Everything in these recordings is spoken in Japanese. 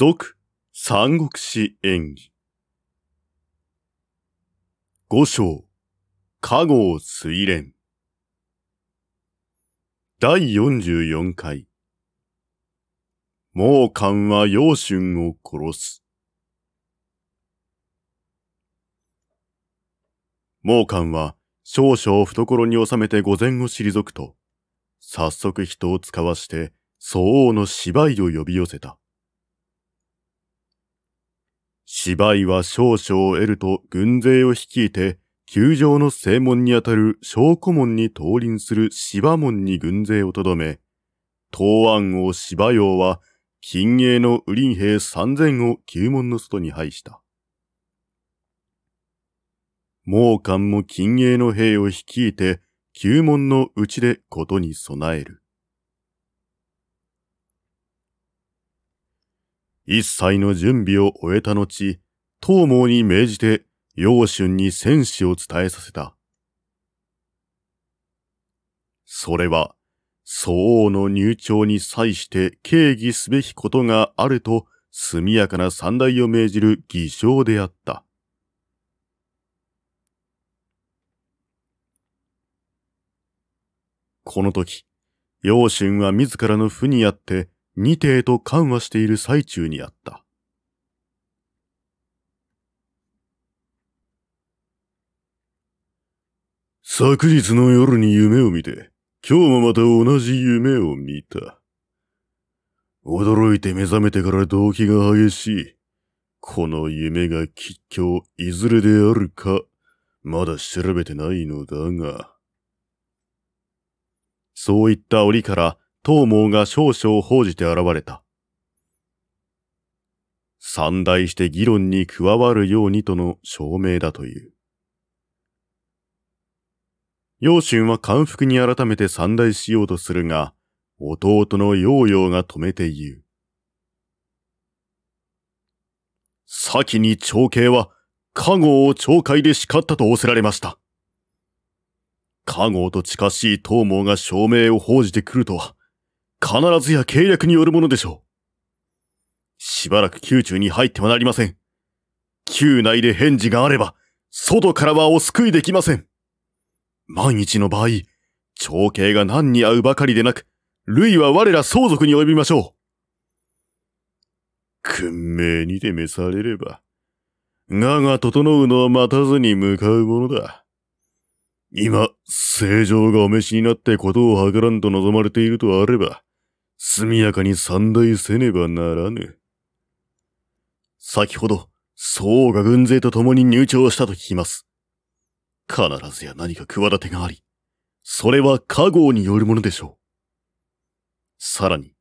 続、三国志演義。五章、加護を推蓮。第44回。猛漢は陽春を殺す。猛漢は少々懐に収めて御前を退くと、早速人を使わして、相応の芝居を呼び寄せた。芝居は少々を得ると軍勢を率いて、球場の正門にあたる小古門に登臨する芝門に軍勢をとどめ、東安王芝陽は、金鋭のウリン兵三千を旧門の外に配した。猛漢も金鋭の兵を率いて、旧門の内でことに備える。一切の準備を終えた後、東毛に命じて、陽春に戦死を伝えさせた。それは、相応の入庁に際して敬意すべきことがあると、速やかな三大を命じる偽証であった。この時、陽春は自らの負にあって、二艇と緩和している最中にあった。昨日の夜に夢を見て、今日もまた同じ夢を見た。驚いて目覚めてから動機が激しい。この夢が吉凶いずれであるか、まだ調べてないのだが。そういった折から、東毛が少々報じて現れた。散大して議論に加わるようにとの証明だという。陽春は感服に改めて散大しようとするが、弟の陽陽が止めて言う。先に長兄は、加護を懲戒で叱ったと仰せられました。加護と近しい東毛が証明を報じてくるとは、必ずや計略によるものでしょう。しばらく宮中に入ってはなりません。宮内で返事があれば、外からはお救いできません。万一の場合、長兄が何に合うばかりでなく、類は我ら相続に及びましょう。訓命にて召されれば、我が整うのは待たずに向かうものだ。今、正常がお召しになってことを計らんと望まれているとあれば、速やかに三大せねばならぬ。先ほど、宋が軍勢と共に入庁したと聞きます。必ずや何か企てがあり、それは加護によるものでしょう。さらに、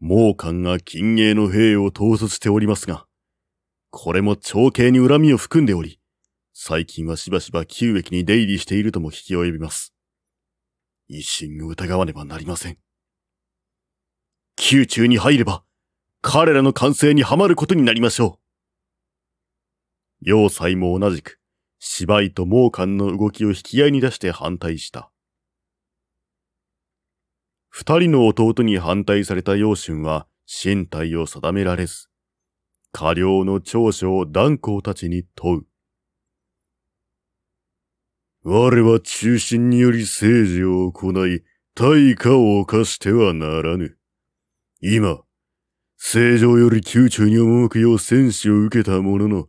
猛漢が金鋭の兵を統率しておりますが、これも長兄に恨みを含んでおり、最近はしばしば旧駅に出入りしているとも聞き及びます。一心を疑わねばなりません。宮中に入れば、彼らの完成にはまることになりましょう。要塞も同じく、芝居と猛漢の動きを引き合いに出して反対した。二人の弟に反対された陽春は、身体を定められず、過量の長所を断行たちに問う。我は中心により政治を行い、対価を犯してはならぬ。今、正常より宮中に赴くよう戦死を受けたものの、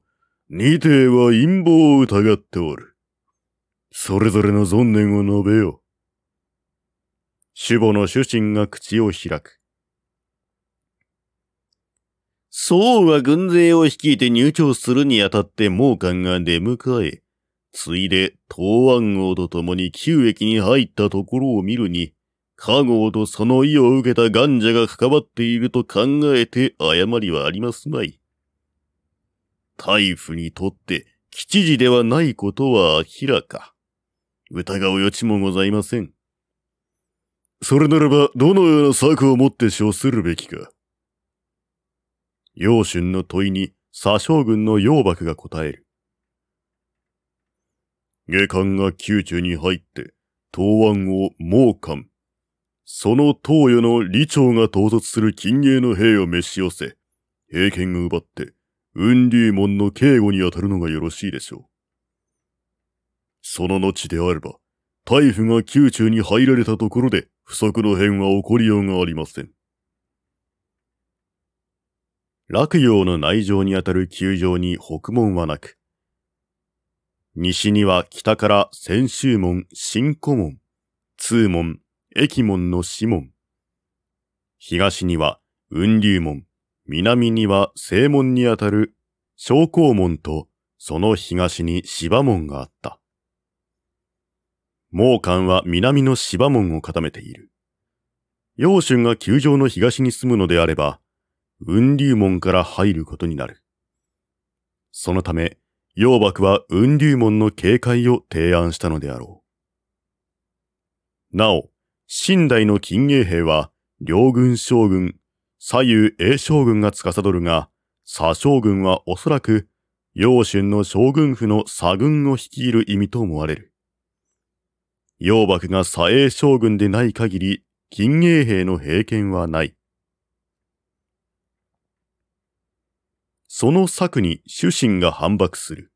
二帝は陰謀を疑っておる。それぞれの存念を述べよう。守母の主神が口を開く。宋は軍勢を率いて入庁するにあたって猛漢が出迎え、ついで東安王と共に旧駅に入ったところを見るに、加護とその意を受けたジ者が関わっていると考えて誤りはありますまい。大夫にとって吉次ではないことは明らか。疑う余地もございません。それならば、どのような策をもって処するべきか。楊春の問いに、左将軍の楊幕が答える。下官が宮中に入って、答案を猛官、その東与の李長が統率する金鋭の兵を召し寄せ、兵権を奪って、雲竜門の警護に当たるのがよろしいでしょう。その後であれば、大夫が宮中に入られたところで不足の変は起こりようがありません。洛陽の内情にあたる球場に北門はなく、西には北から千秋門、新古門、通門、駅門の四門。東には雲龍門、南には正門にあたる昇降門とその東に芝門があった。毛館は南の芝門を固めている。陽春が球場の東に住むのであれば、雲龍門から入ることになる。そのため、陽幕は雲龍門の警戒を提案したのであろう。なお、新代の近衛兵は、両軍将軍、左右英将軍が司るが、左将軍はおそらく、陽春の将軍府の左軍を率いる意味と思われる。陽幕が左英将軍でない限り、近衛兵の兵権はない。その策に主心が反駁する。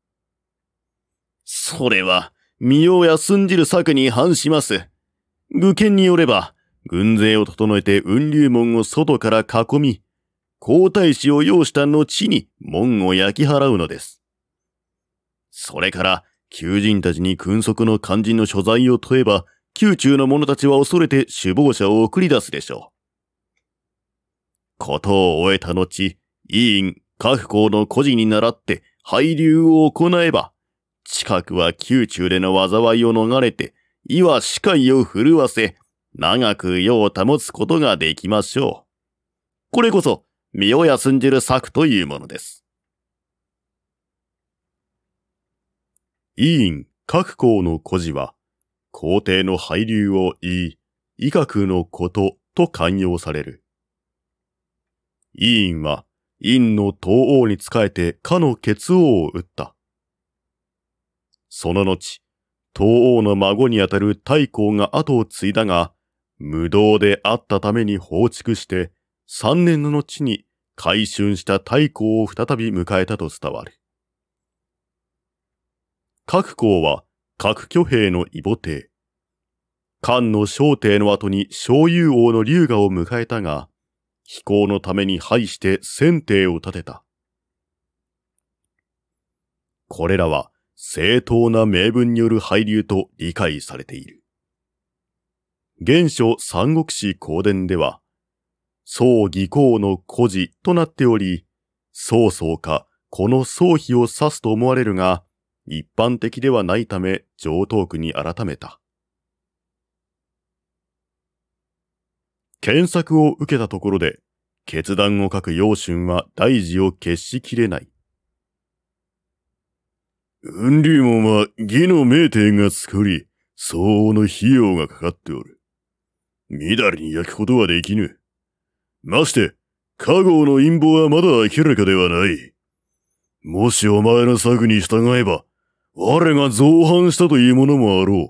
それは、身を休んじる策に反します。愚見によれば、軍勢を整えて雲龍門を外から囲み、皇太子を要した後に門を焼き払うのです。それから、囚人たちに訓足の肝心の所在を問えば、宮中の者たちは恐れて首謀者を送り出すでしょう。ことを終えた後、委員、各校の孤児に倣って、配流を行えば、近くは宮中での災いを逃れて、意は視界を震わせ、長く世を保つことができましょう。これこそ、身を休んじる策というものです。委員各校の故事は、皇帝の配流を言い、医学のことと寛容される。委員は、院の東王に仕えてかの血王を打った。その後、東王の孫にあたる太閤が後を継いだが、無道であったために放逐して、三年の後に改春した太閤を再び迎えたと伝わる。各校は各挙兵の異母帝。漢の小帝の後に小遊王の龍河を迎えたが、飛行のために敗して先帝を立てた。これらは正当な名分による配流と理解されている。現書三国志公伝では、宋義公の故事となっており、曹操かこの宋妃を指すと思われるが、一般的ではないため上等句に改めた。検索を受けたところで、決断を書く楊春は大事を決しきれない。雲竜門は義の名店が作り、相応の費用がかかっておる。みだりに焼くことはできぬ。まして、加護の陰謀はまだ明らかではない。もしお前の策に従えば、我が造反したというものもあろう。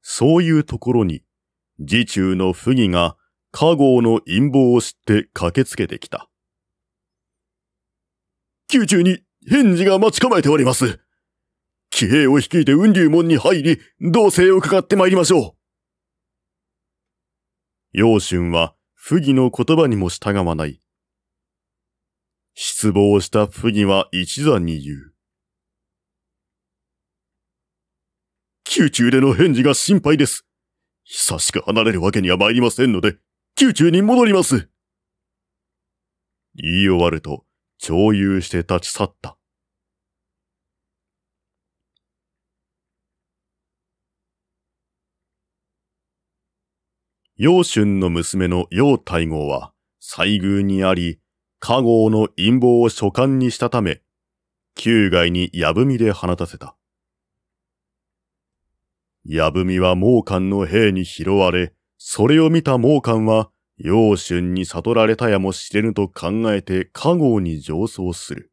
そういうところに、自中の不義が、加護の陰謀を知って駆けつけてきた。宮中に返事が待ち構えております。騎兵を率いて雲竜門に入り、同棲を伺って参りましょう。楊春は、不義の言葉にも従わない。失望した不義は一座に言う。宮中での返事が心配です。久しく離れるわけには参りませんので、宮中に戻ります。言い終わると、徴有して立ち去った。陽春の娘の陽太后は、西宮にあり、加豪の陰謀を所管にしたため、旧外に矢踏みで放たせた。矢踏みは猛漢の兵に拾われ、それを見た猛漢は陽春に悟られたやもしれぬと考えて加護に上奏する。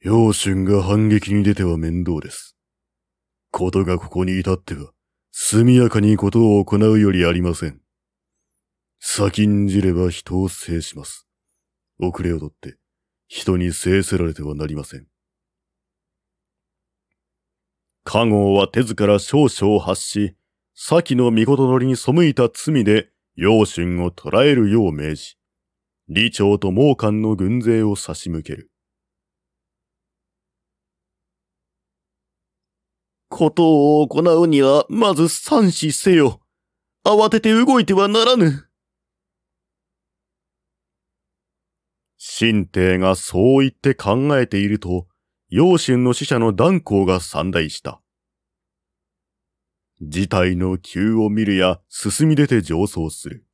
陽春が反撃に出ては面倒です。ことがここに至っては、速やかにことを行うよりありません。先んじれば人を制します。遅れをとって、人に制せられてはなりません。加護は手ずから少々発し、先の御事のりに背いた罪で、養春を捕らえるよう命じ、李長と猛官の軍勢を差し向ける。ことを行うには、まず三死せよ。慌てて動いてはならぬ。神帝がそう言って考えていると、養春の使者の断行が散大した。事態の急を見るや進み出て上層する。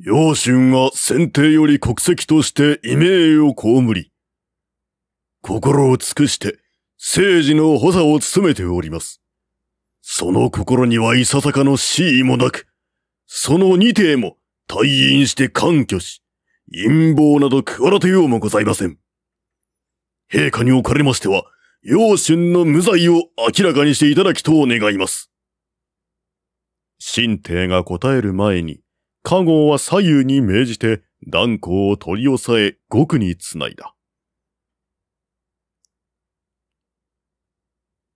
楊春は先帝より国籍として異名を被り、心を尽くして政治の補佐を務めております。その心にはいささかの死意もなく、その二帝も退院して官居し、陰謀など企てようもございません。陛下におかれましては、陽春の無罪を明らかにしていただきと願います。神帝が答える前に、加護は左右に命じて、断行を取り押さえ、極に繋いだ。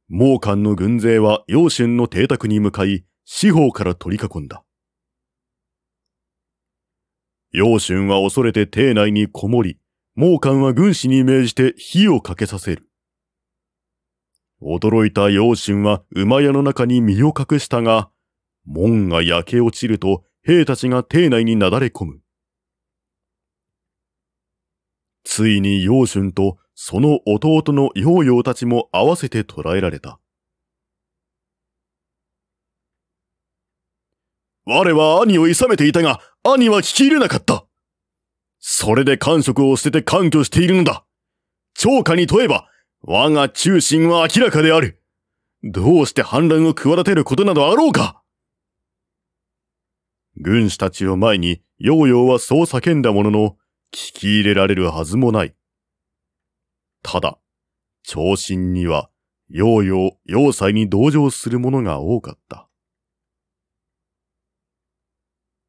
猛漢の軍勢は陽春の邸宅に向かい、四方から取り囲んだ。陽春は恐れて邸内にこもり、猛漢は軍師に命じて火をかけさせる。驚いた楊春は馬屋の中に身を隠したが、門が焼け落ちると兵たちが邸内になだれ込む。ついに楊春とその弟の楊陽たちも合わせて捕らえられた。我は兄を諌めていたが、兄は聞き入れなかった。それで官職を捨てて官居しているのだ。長家に問えば、我が中心は明らかである。どうして反乱を企てることなどあろうか軍師たちを前に、ヨーヨーはそう叫んだものの、聞き入れられるはずもない。ただ、長身には、ヨーヨー、要塞に同情する者が多かった。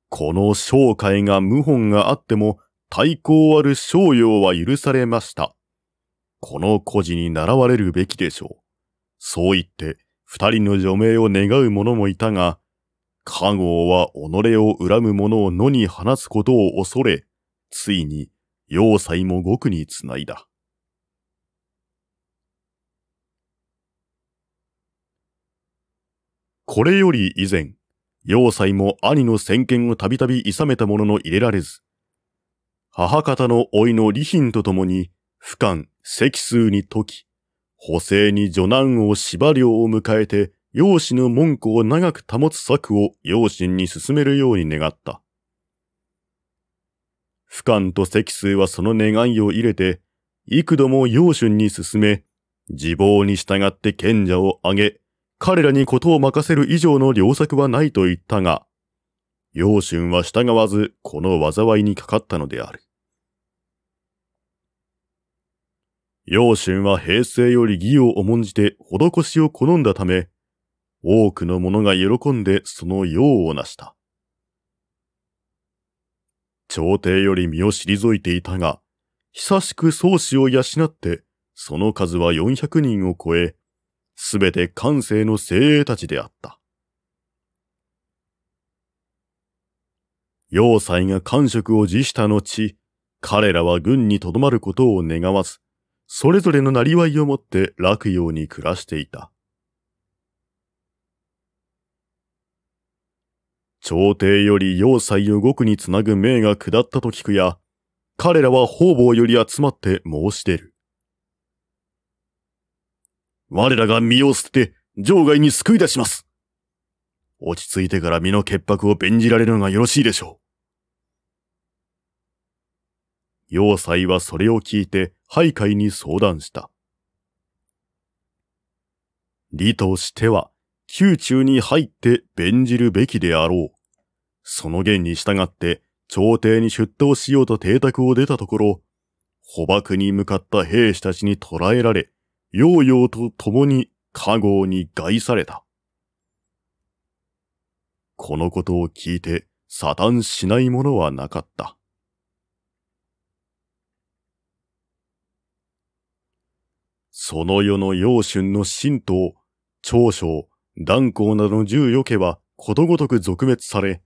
この紹介が謀反があっても、対抗ある商用は許されました。この孤児に習われるべきでしょう。そう言って、二人の除名を願う者もいたが、加護は己を恨む者を野に放つことを恐れ、ついに、要塞も獄につないだ。これより以前、要塞も兄の先見をたびたび諌めた者の入れられず、母方の老いの利品と共に、不瞰積数に解き、補正に女難を縛領を迎えて、養子の門戸を長く保つ策を養親に進めるように願った。不瞰と積数はその願いを入れて、幾度も養春に進め、自暴に従って賢者を挙げ、彼らにことを任せる以上の良策はないと言ったが、養春は従わずこの災いにかかったのである。両親は平成より義を重んじて施しを好んだため、多くの者が喜んでその用を成した。朝廷より身を退いていたが、久しく宗主を養って、その数は400人を超え、すべて関政の精鋭たちであった。要塞が官職を辞した後、彼らは軍に留まることを願わず、それぞれのなりわいを持って楽ように暮らしていた。朝廷より要塞を動くにつなぐ命が下ったと聞くや、彼らは方々より集まって申し出る。我らが身を捨てて、場外に救い出します。落ち着いてから身の潔白を弁じられるのがよろしいでしょう。要塞はそれを聞いて、徘徊に相談した。理としては、宮中に入って弁じるべきであろう。その言に従って、朝廷に出頭しようと邸宅を出たところ、捕獲に向かった兵士たちに捕らえられ、ヨーヨーと共に加護に害された。このことを聞いて、サタンしないものはなかった。その世の陽春の神道、長将、断行などの十余家はことごとく続滅され、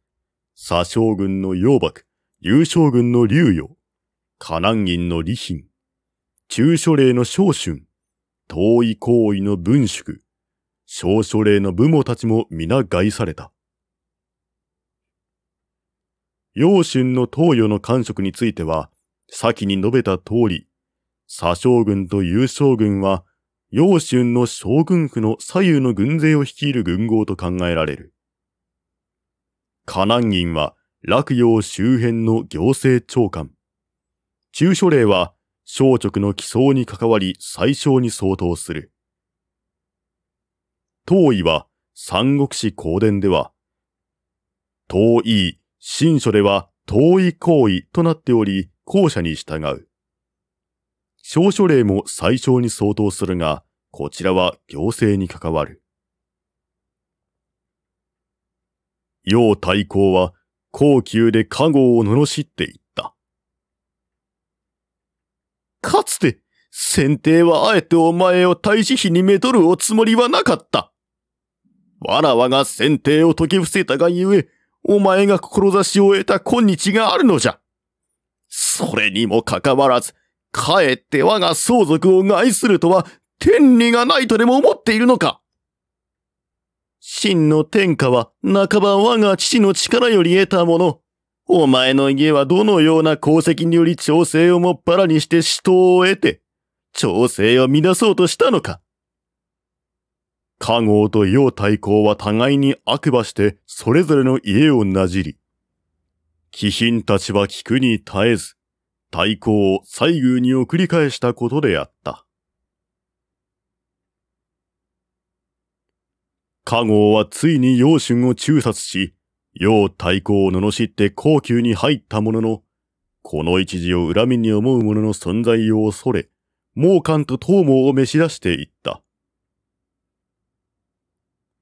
左将軍の陽幕、勇将軍の劉与、河南銀の李賓、中書令の昇春、遠い行為の文祝、小書令の武母たちも皆害された。陽春の東与の官職については、先に述べた通り、左将軍と優将軍は、陽春の将軍府の左右の軍勢を率いる軍号と考えられる。河南銀は、洛陽周辺の行政長官。中書令は、小直の起草に関わり最小に相当する。東位は、三国志公伝では、東位、新書では、東位行為となっており、後者に従う。少書令も最小に相当するが、こちらは行政に関わる。要対抗は、高級で加護を罵っていった。かつて、先帝はあえてお前を大使費にめとるおつもりはなかった。わらわが先帝を解き伏せたがゆえ、お前が志を得た今日があるのじゃ。それにもかかわらず、かえって我が相続を害するとは天理がないとでも思っているのか真の天下は半ば我が父の力より得たもの。お前の家はどのような功績により調整をもっぱらにして死闘を得て、調整を乱そうとしたのか加護と陽太公は互いに悪馬してそれぞれの家をなじり、貴賓たちは聞くに絶えず、対抗を西宮に送り返したことであった。加護はついに楊春を中殺し、楊対抗を罵って高級に入ったものの、この一時を恨みに思う者の存在を恐れ、猛漢と東毛を召し出していった。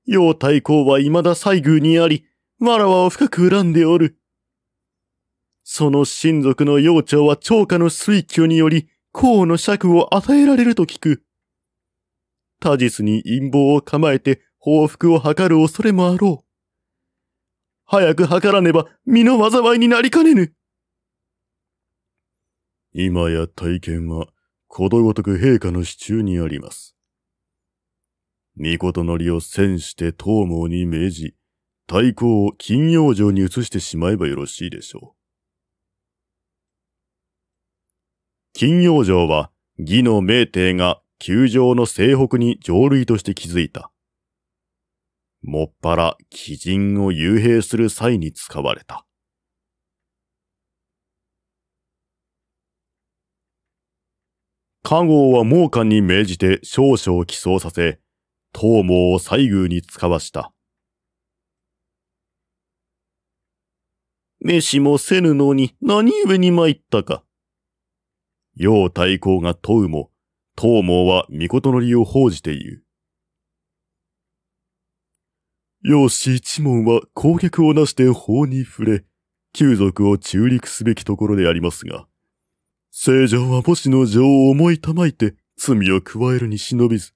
楊太后は未だ西宮にあり、わらわを深く恨んでおる。その親族の幼鳥は長家の水挙により、功の尺を与えられると聞く。他実に陰謀を構えて報復を図る恐れもあろう。早く図らねば身の災いになりかねぬ。今や体験はことごとく陛下の支柱にあります。御事のりを戦して東網に命じ、太鼓を金曜城に移してしまえばよろしいでしょう。金曜城は義の名帝が球場の西北に上類として築いた。もっぱら鬼人を幽閉する際に使われた。加護は猛漢に命じて少々寄贈させ、東毛を西宮に使わした。飯もせぬのに何故に参ったか。要対抗が問うも、東網は御事の理を報じている。陽子一門は攻撃をなして法に触れ、旧族を中立すべきところでありますが、聖女は母子の情を思いたまいて罪を加えるに忍びず、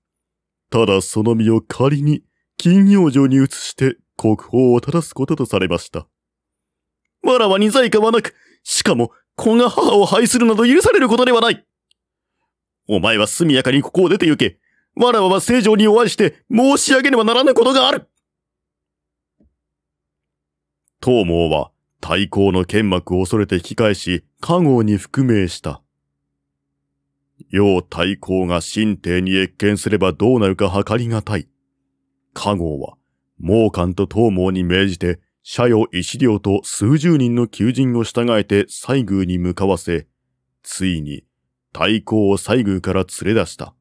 ただその身を仮に金曜城に移して国宝を正すこととされました。わらわに罪かはなく、しかも子が母を廃するなど許されることではないお前は速やかにここを出て行け。わらわは正常にお会いして申し上げねばならぬことがある東毛は太鼓の剣幕を恐れて引き返し、加護に復命した。要太鼓が神帝に越見すればどうなるか計りがたい。加護は、猛官と東毛に命じて社用一両と数十人の求人を従えて西宮に向かわせ、ついに太閤を西宮から連れ出した。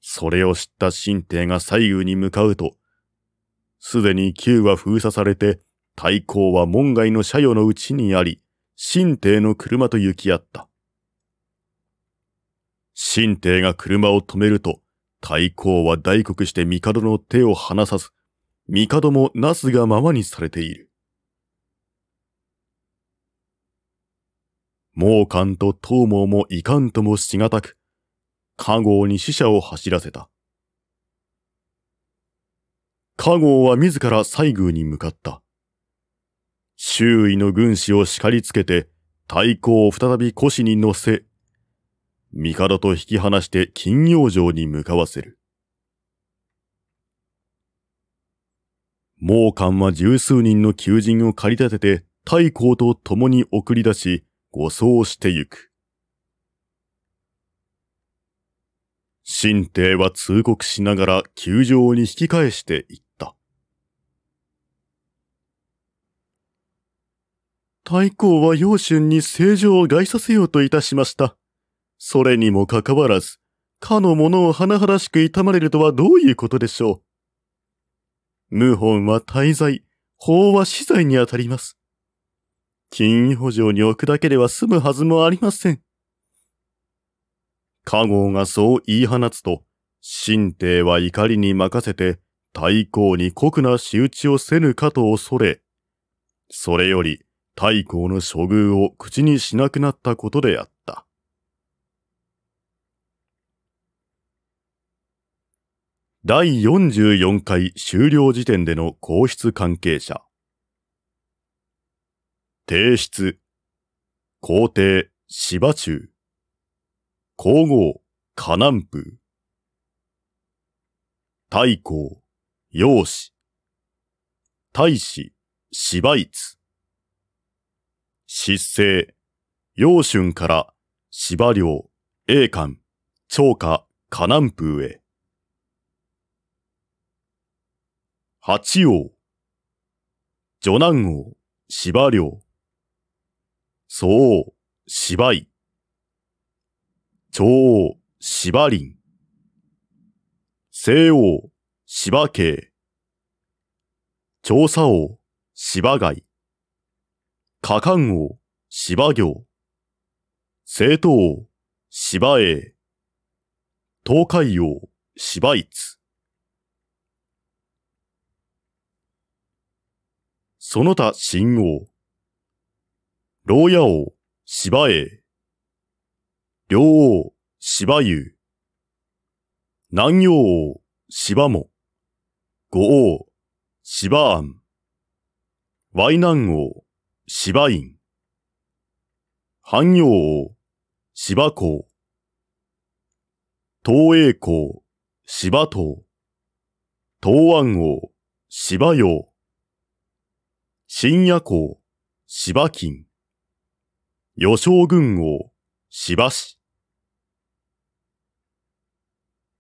それを知った新帝が西宮に向かうと、すでに旧は封鎖されて、太閤は門外の社用のうちにあり、新帝の車と行き合った。新帝が車を止めると、太閤は大黒して帝の手を離さず、帝もなすがままにされている。猛漢と東毛もいかんともしがたく、加護に死者を走らせた。加護は自ら西宮に向かった。周囲の軍師を叱りつけて、太鼓を再び腰に乗せ、帝と引き離して金曜城に向かわせる。猛漢は十数人の求人を駆り立てて、太閤と共に送り出し、護送してゆく。神帝は通告しながら球場に引き返していった。太閤は陽春に正常を害させようといたしました。それにもかかわらず、かの者を甚だしく痛まれるとはどういうことでしょう。謀反は滞在、法は死罪にあたります。金印補助に置くだけでは済むはずもありません。加護がそう言い放つと、神帝は怒りに任せて、太閤に酷な仕打ちをせぬかと恐れ、それより太閤の処遇を口にしなくなったことであった。第44回終了時点での皇室関係者。提出。皇帝、芝中。皇后、河南風。太后、陽子。太子、芝一。失政、陽春から、芝領、栄冠、長家、河南風へ。八王。女南王、芝領。総王、芝居。長王、芝林。西王、芝啓、調査王、芝街。加冠王、芝行。正東王、芝栄。東海王、芝一。その他新王。牢屋王、芝栄。両王、芝優。南洋王、芝も。五王、芝安。淮南王、芝院。汎陽王、芝公。東栄公、芝東。東安王、芝陽。深夜港、芝金。予将軍王、芝市。